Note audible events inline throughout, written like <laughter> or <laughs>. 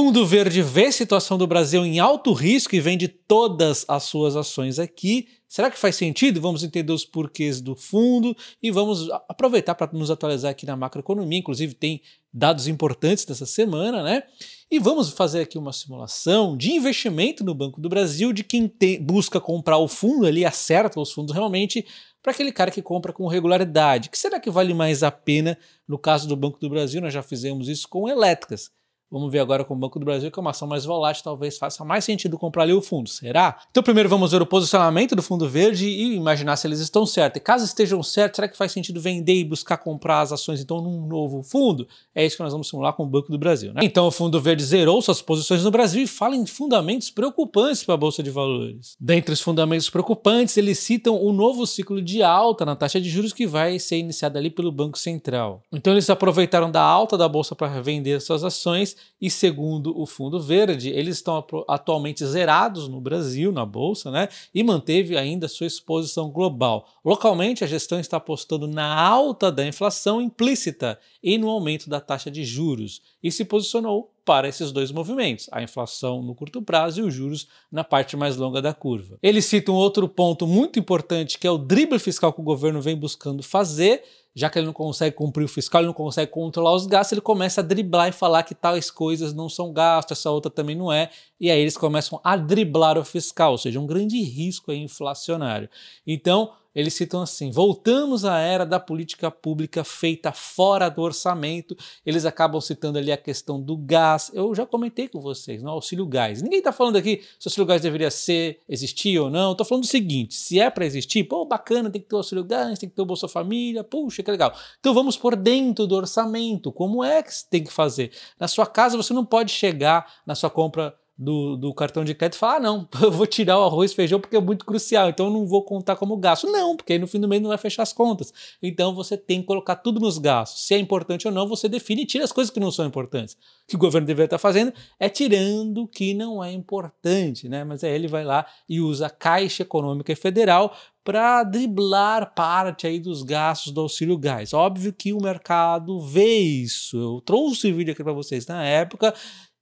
Fundo Verde vê a situação do Brasil em alto risco e vende todas as suas ações aqui. Será que faz sentido? Vamos entender os porquês do fundo e vamos aproveitar para nos atualizar aqui na macroeconomia. Inclusive, tem dados importantes dessa semana, né? E vamos fazer aqui uma simulação de investimento no Banco do Brasil de quem te, busca comprar o fundo ali, acerta os fundos realmente, para aquele cara que compra com regularidade. Que será que vale mais a pena no caso do Banco do Brasil? Nós já fizemos isso com elétricas. Vamos ver agora com o Banco do Brasil, que é uma ação mais volátil, talvez faça mais sentido comprar ali o fundo, será? Então, primeiro vamos ver o posicionamento do fundo verde e imaginar se eles estão certos. E caso estejam certos, será que faz sentido vender e buscar comprar as ações então num novo fundo? É isso que nós vamos simular com o Banco do Brasil, né? Então, o fundo verde zerou suas posições no Brasil e fala em fundamentos preocupantes para a Bolsa de Valores. Dentre os fundamentos preocupantes, eles citam o novo ciclo de alta na taxa de juros que vai ser iniciado ali pelo Banco Central. Então, eles aproveitaram da alta da Bolsa para vender suas ações e segundo o Fundo Verde, eles estão atualmente zerados no Brasil, na bolsa, né? E manteve ainda sua exposição global. Localmente, a gestão está apostando na alta da inflação implícita e no aumento da taxa de juros e se posicionou para esses dois movimentos, a inflação no curto prazo e os juros na parte mais longa da curva. Ele cita um outro ponto muito importante que é o drible fiscal que o governo vem buscando fazer, já que ele não consegue cumprir o fiscal, ele não consegue controlar os gastos, ele começa a driblar e falar que tais coisas não são gastos, essa outra também não é, e aí eles começam a driblar o fiscal, ou seja, um grande risco inflacionário. Então, eles citam assim: voltamos à era da política pública feita fora do orçamento. Eles acabam citando ali a questão do gás. Eu já comentei com vocês, no auxílio gás. Ninguém está falando aqui se o auxílio gás deveria ser, existir ou não. Estou falando o seguinte: se é para existir, pô, bacana, tem que ter o auxílio gás, tem que ter o Bolsa Família, puxa, que legal. Então vamos por dentro do orçamento. Como é que tem que fazer? Na sua casa você não pode chegar na sua compra do, do cartão de crédito e falar: ah, não, <laughs> eu vou tirar o arroz e feijão porque é muito crucial, então eu não vou contar como gasto. Não, porque aí no fim do mês não vai fechar as contas. Então você tem que colocar tudo nos gastos. Se é importante ou não, você define e tira as coisas que não são importantes. O que o governo deveria estar fazendo é tirando o que não é importante, né? Mas aí ele vai lá e usa a Caixa Econômica Federal para driblar parte aí dos gastos do auxílio gás. Óbvio que o mercado vê isso. Eu trouxe o vídeo aqui para vocês na época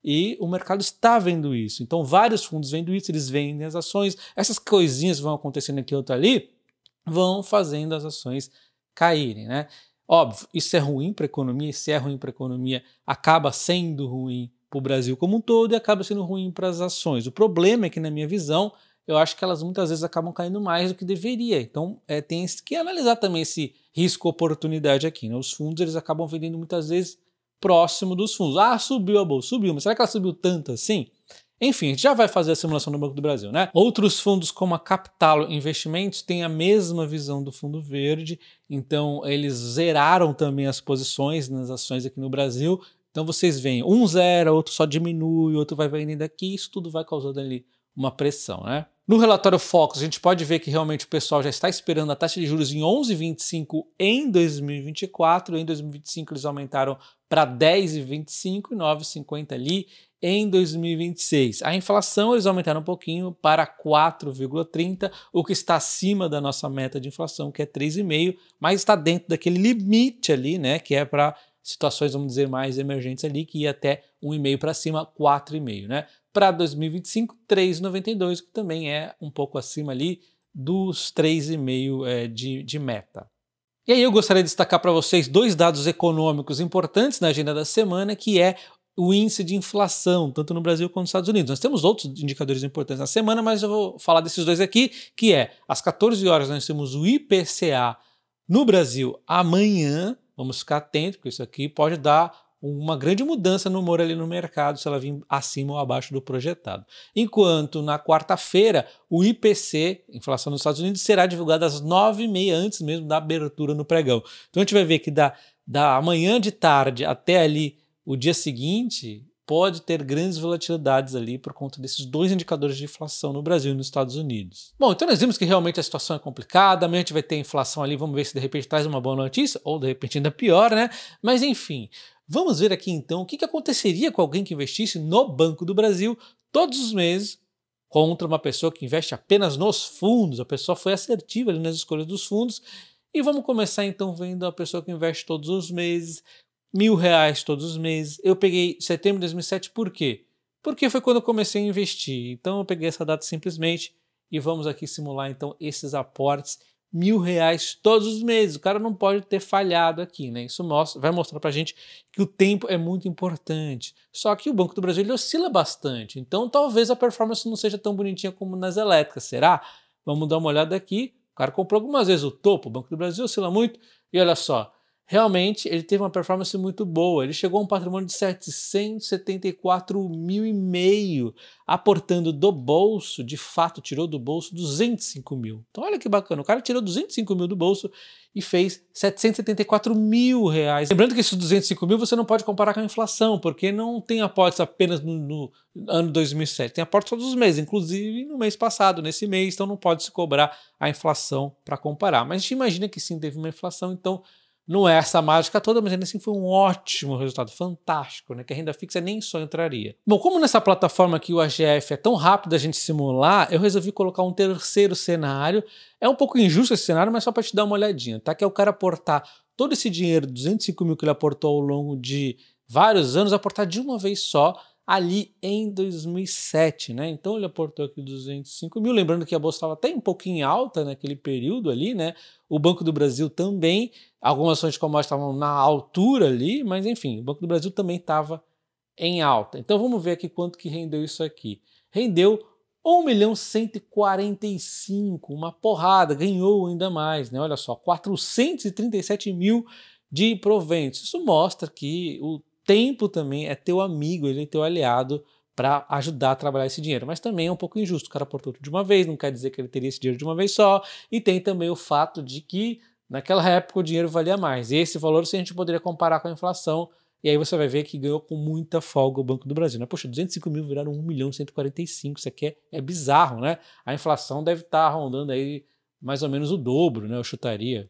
e o mercado está vendo isso. Então, vários fundos vendo isso, eles vendem as ações, essas coisinhas vão acontecendo aqui outra ali, vão fazendo as ações caírem, né? Óbvio, isso é ruim para a economia, se é ruim para a economia, acaba sendo ruim para o Brasil como um todo e acaba sendo ruim para as ações. O problema é que, na minha visão, eu acho que elas muitas vezes acabam caindo mais do que deveria. Então, é, tem que analisar também esse risco-oportunidade aqui. Né? Os fundos eles acabam vendendo muitas vezes próximo dos fundos. Ah, subiu a bolsa, subiu, mas será que ela subiu tanto assim? Enfim, a gente já vai fazer a simulação do Banco do Brasil, né? Outros fundos como a Capital Investimentos têm a mesma visão do Fundo Verde, então eles zeraram também as posições nas ações aqui no Brasil. Então vocês veem, um zera, outro só diminui, outro vai vendendo aqui, isso tudo vai causando ali uma pressão, né? No relatório Focus, a gente pode ver que realmente o pessoal já está esperando a taxa de juros em 11,25 em 2024. Em 2025, eles aumentaram para 10,25 e 9,50 ali em 2026. A inflação eles aumentaram um pouquinho para 4,30, o que está acima da nossa meta de inflação, que é 3,5, mas está dentro daquele limite ali, né, que é para situações, vamos dizer, mais emergentes ali, que ia até 1,5 para cima, 4,5, né? Para 2025, 3,92, que também é um pouco acima ali dos 3,5 é, de, de meta. E aí eu gostaria de destacar para vocês dois dados econômicos importantes na agenda da semana, que é o índice de inflação, tanto no Brasil quanto nos Estados Unidos. Nós temos outros indicadores importantes na semana, mas eu vou falar desses dois aqui, que é às 14 horas nós temos o IPCA no Brasil amanhã. Vamos ficar atentos, porque isso aqui pode dar uma grande mudança no humor ali no mercado se ela vir acima ou abaixo do projetado. Enquanto na quarta-feira o IPC, inflação nos Estados Unidos, será divulgado às 9h30 antes mesmo da abertura no pregão. Então a gente vai ver que da, da manhã de tarde até ali o dia seguinte pode ter grandes volatilidades ali por conta desses dois indicadores de inflação no Brasil e nos Estados Unidos. Bom, então nós vimos que realmente a situação é complicada, amanhã a gente vai ter inflação ali, vamos ver se de repente traz uma boa notícia, ou de repente ainda pior, né? Mas enfim, Vamos ver aqui então o que, aconteceria com alguém que investisse no Banco do Brasil todos os meses contra uma pessoa que investe apenas nos fundos. A pessoa foi assertiva ali nas escolhas dos fundos. E vamos começar então vendo a pessoa que investe todos os meses, mil reais todos os meses. Eu peguei setembro de 2007 por quê? Porque foi quando eu comecei a investir. Então eu peguei essa data simplesmente e vamos aqui simular então esses aportes mil reais todos os meses. O cara não pode ter falhado aqui, né? Isso mostra, vai mostrar para a gente que o tempo é muito importante. Só que o Banco do Brasil oscila bastante, então talvez a performance não seja tão bonitinha como nas elétricas, será? Vamos dar uma olhada aqui. O cara comprou algumas vezes o topo, o Banco do Brasil oscila muito, e olha só, realmente ele teve uma performance muito boa. Ele chegou a um patrimônio de 774 mil e meio, aportando do bolso, de fato, tirou do bolso 205 mil. Então olha que bacana, o cara tirou 205 mil do bolso e fez 774 mil reais. Lembrando que esses 205 mil você não pode comparar com a inflação, porque não tem aportes apenas no, no ano 2007, tem aportes todos os meses, inclusive no mês passado, nesse mês, então não pode se cobrar a inflação para comparar. Mas a gente imagina que sim, teve uma inflação, então não é essa mágica toda, mas ainda assim foi um ótimo resultado, fantástico, né? Que a renda fixa nem só entraria. Bom, como nessa plataforma aqui o AGF é tão rápido a gente simular, eu resolvi colocar um terceiro cenário. É um pouco injusto esse cenário, mas só para te dar uma olhadinha, tá? Que é o cara aportar todo esse dinheiro, 205 mil que ele aportou ao longo de vários anos, aportar de uma vez só ali em 2007, né? Então ele aportou aqui 205 mil, lembrando que a bolsa estava até um pouquinho alta naquele período ali, né? O Banco do Brasil também, algumas ações de commodities estavam na altura ali, mas enfim, o Banco do Brasil também estava em alta. Então vamos ver aqui quanto que rendeu isso aqui. Rendeu 1 milhão 145, uma porrada, ganhou ainda mais, né? Olha só, 437 mil de proventos. Isso mostra que o tempo também é teu amigo, ele é teu aliado para ajudar a trabalhar esse dinheiro. Mas também é um pouco injusto. O cara aportou tudo de uma vez, não quer dizer que ele teria esse dinheiro de uma vez só. E tem também o fato de que naquela época o dinheiro valia mais. E esse valor se a gente poderia comparar com a inflação. E aí você vai ver que ganhou com muita folga o Banco do Brasil. Né? Poxa, 205 mil viraram 1 milhão 145. Isso aqui é, é bizarro, né? A inflação deve estar tá rondando aí mais ou menos o dobro, né? Eu chutaria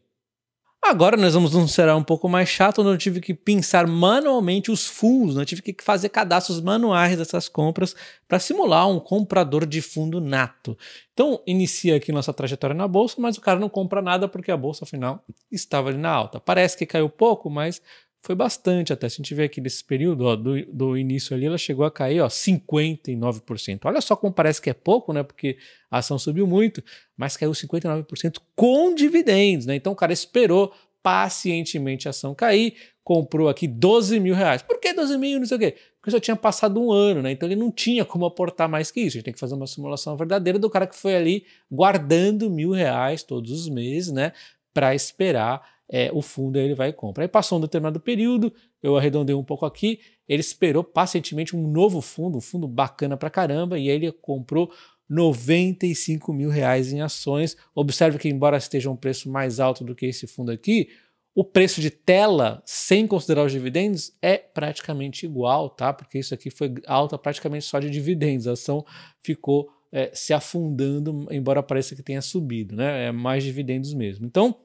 Agora nós vamos num será um pouco mais chato, onde eu tive que pensar manualmente os fundos, né? eu tive que fazer cadastros manuais dessas compras para simular um comprador de fundo nato. Então, inicia aqui nossa trajetória na bolsa, mas o cara não compra nada porque a bolsa afinal estava ali na alta. Parece que caiu pouco, mas foi bastante até. Se a gente ver aqui nesse período, ó, do, do início ali, ela chegou a cair ó, 59%. Olha só como parece que é pouco, né? Porque a ação subiu muito, mas caiu 59% com dividendos, né? Então o cara esperou pacientemente a ação cair, comprou aqui 12 mil reais. Por que 12 mil? Não sei o quê. Porque só tinha passado um ano, né? Então ele não tinha como aportar mais que isso. A gente tem que fazer uma simulação verdadeira do cara que foi ali guardando mil reais todos os meses, né? Para esperar é, o fundo aí ele vai e compra. Aí passou um determinado período, eu arredondei um pouco aqui, ele esperou pacientemente um novo fundo, um fundo bacana pra caramba, e aí ele comprou 95 mil reais em ações. Observe que, embora esteja um preço mais alto do que esse fundo aqui, o preço de tela, sem considerar os dividendos, é praticamente igual, tá? Porque isso aqui foi alta praticamente só de dividendos. A ação ficou é, se afundando, embora pareça que tenha subido, né? É mais dividendos mesmo. Então,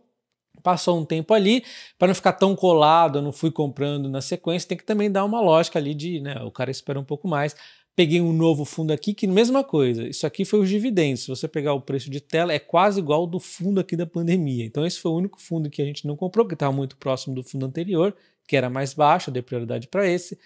passou um tempo ali, para não ficar tão colado, eu não fui comprando na sequência, tem que também dar uma lógica ali de, né, o cara espera um pouco mais. Peguei um novo fundo aqui, que mesma coisa, isso aqui foi os dividendos. Se você pegar o preço de tela, é quase igual ao do fundo aqui da pandemia. Então, esse foi o único fundo que a gente não comprou, que estava muito próximo do fundo anterior, que era mais baixo, eu dei prioridade para esse.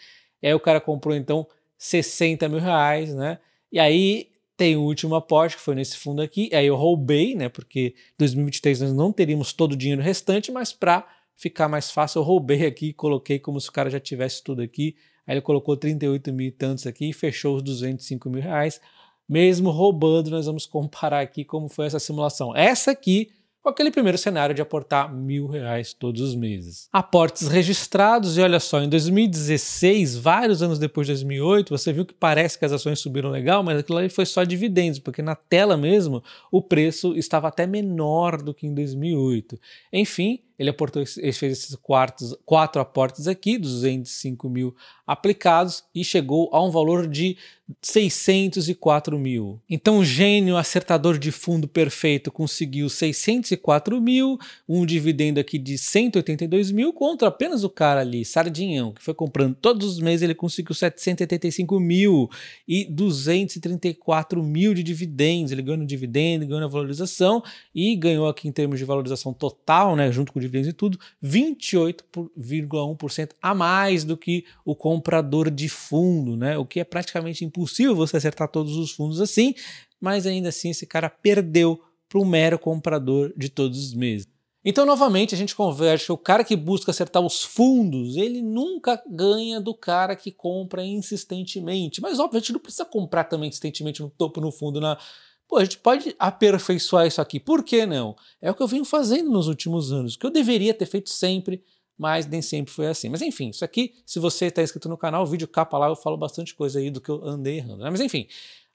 aí o cara comprou, então, 60 mil reais, né? E aí tem o último aporte, que foi nesse fundo aqui. Aí eu roubei, né? Porque 2023 nós não teríamos todo o dinheiro restante, mas para ficar mais fácil, eu roubei aqui e coloquei como se o cara já tivesse tudo aqui. Aí ele colocou 38 mil e tantos aqui e fechou os 205 mil reais. Mesmo roubando, nós vamos comparar aqui como foi essa simulação. Essa aqui com aquele primeiro cenário de aportar mil reais todos os meses. Aportes registrados, e olha só, em 2016, vários anos depois de 2008, você viu que parece que as ações subiram legal, mas aquilo ali foi só dividendos, porque na tela mesmo o preço estava até menor do que em 2008. Enfim, ele, aportou, ele fez esses quartos, quatro aportes aqui, 205 mil aplicados, e chegou a um valor de 604 mil. Então, o gênio acertador de fundo perfeito conseguiu 604 mil, um dividendo aqui de 182 mil, contra apenas o cara ali, Sardinhão, que foi comprando todos os meses, ele conseguiu 785 mil e 234 mil de dividendos. Ele ganhou no dividendo, ganhou na valorização e ganhou aqui em termos de valorização total, né, junto com dividendos e tudo, 28,1% a mais do que o comprador de fundo, né, o que é praticamente impossível impossível você acertar todos os fundos assim, mas ainda assim esse cara perdeu para um mero comprador de todos os meses. Então, novamente, a gente converte o cara que busca acertar os fundos, ele nunca ganha do cara que compra insistentemente. Mas, óbvio, a gente não precisa comprar também insistentemente no topo, no fundo, na, Pô, a gente pode aperfeiçoar isso aqui. Por que não? É o que eu venho fazendo nos últimos anos, que eu deveria ter feito sempre, mas nem sempre foi assim. Mas enfim, isso aqui, se você está inscrito no canal, o vídeo capa lá, eu falo bastante coisa aí do que eu andei errando. Né? Mas enfim,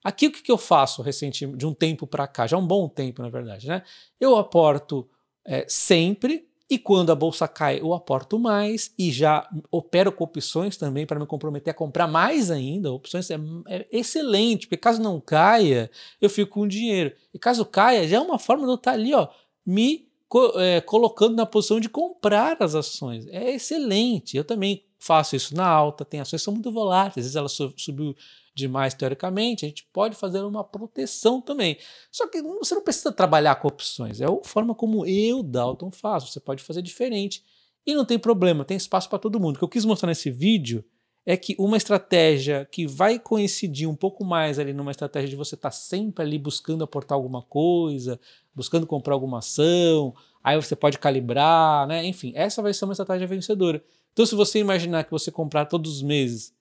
aqui o que, eu faço recente, de um tempo para cá, já é um bom tempo na verdade, né? Eu aporto é, sempre e quando a bolsa cai, eu aporto mais e já opero com opções também para me comprometer a comprar mais ainda. Opções é, é, excelente, porque caso não caia, eu fico com dinheiro. E caso caia, já é uma forma de eu estar tá ali, ó, me co é, colocando na posição de comprar as ações. É excelente. Eu também faço isso na alta. Tem ações que são muito voláteis, às vezes ela su subiu demais teoricamente, a gente pode fazer uma proteção também. Só que você não precisa trabalhar com opções, é a forma como eu, Dalton, faço. Você pode fazer diferente. E não tem problema, tem espaço para todo mundo. O que eu quis mostrar nesse vídeo é que uma estratégia que vai coincidir um pouco mais ali numa estratégia de você estar tá sempre ali buscando aportar alguma coisa, buscando comprar alguma ação, aí você pode calibrar, né? Enfim, essa vai ser uma estratégia vencedora. Então, se você imaginar que você comprar todos os meses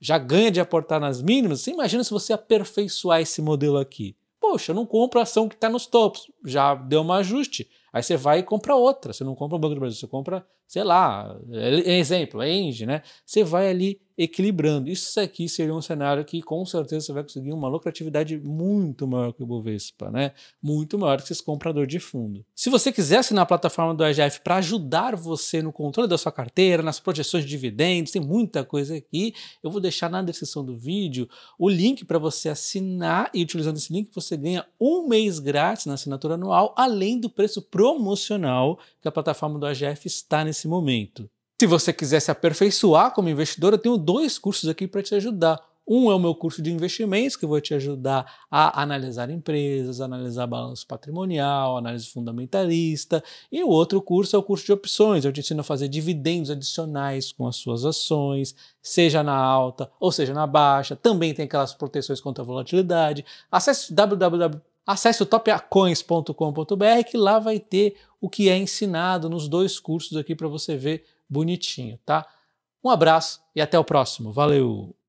já ganha de aportar nas mínimas, você imagina se você aperfeiçoar esse modelo aqui. Poxa, eu não compro a ação que está nos tops já deu um ajuste. Aí você vai e compra outra. Você não compra o Banco do Brasil, você compra, sei lá, é, exemplo, a é Engie, né? Você vai ali equilibrando. Isso aqui seria um cenário que com certeza você vai conseguir uma lucratividade muito maior que o Bovespa, né? Muito maior que esse comprador de fundo. Se você quiser assinar a plataforma do IGF para ajudar você no controle da sua carteira, nas projeções de dividendos, tem muita coisa aqui. Eu vou deixar na descrição do vídeo o link para você assinar e utilizando esse link você ganha um mês grátis na assinatura assinatura anual, além do preço promocional que a plataforma do AGF está nesse momento. Se você quiser se aperfeiçoar como investidor, eu tenho dois cursos aqui para te ajudar. Um é o meu curso de investimentos, que eu vou te ajudar a analisar empresas, analisar balanço patrimonial, análise fundamentalista. E o outro curso é o curso de opções, eu te ensino a fazer dividendos adicionais com as suas ações, seja na alta ou seja na baixa. Também tem aquelas proteções contra a volatilidade. Acesse www Acesse o topacoins.com.br que lá vai ter o que é ensinado nos dois cursos aqui para você ver bonitinho, tá? Um abraço e até o próximo. Valeu!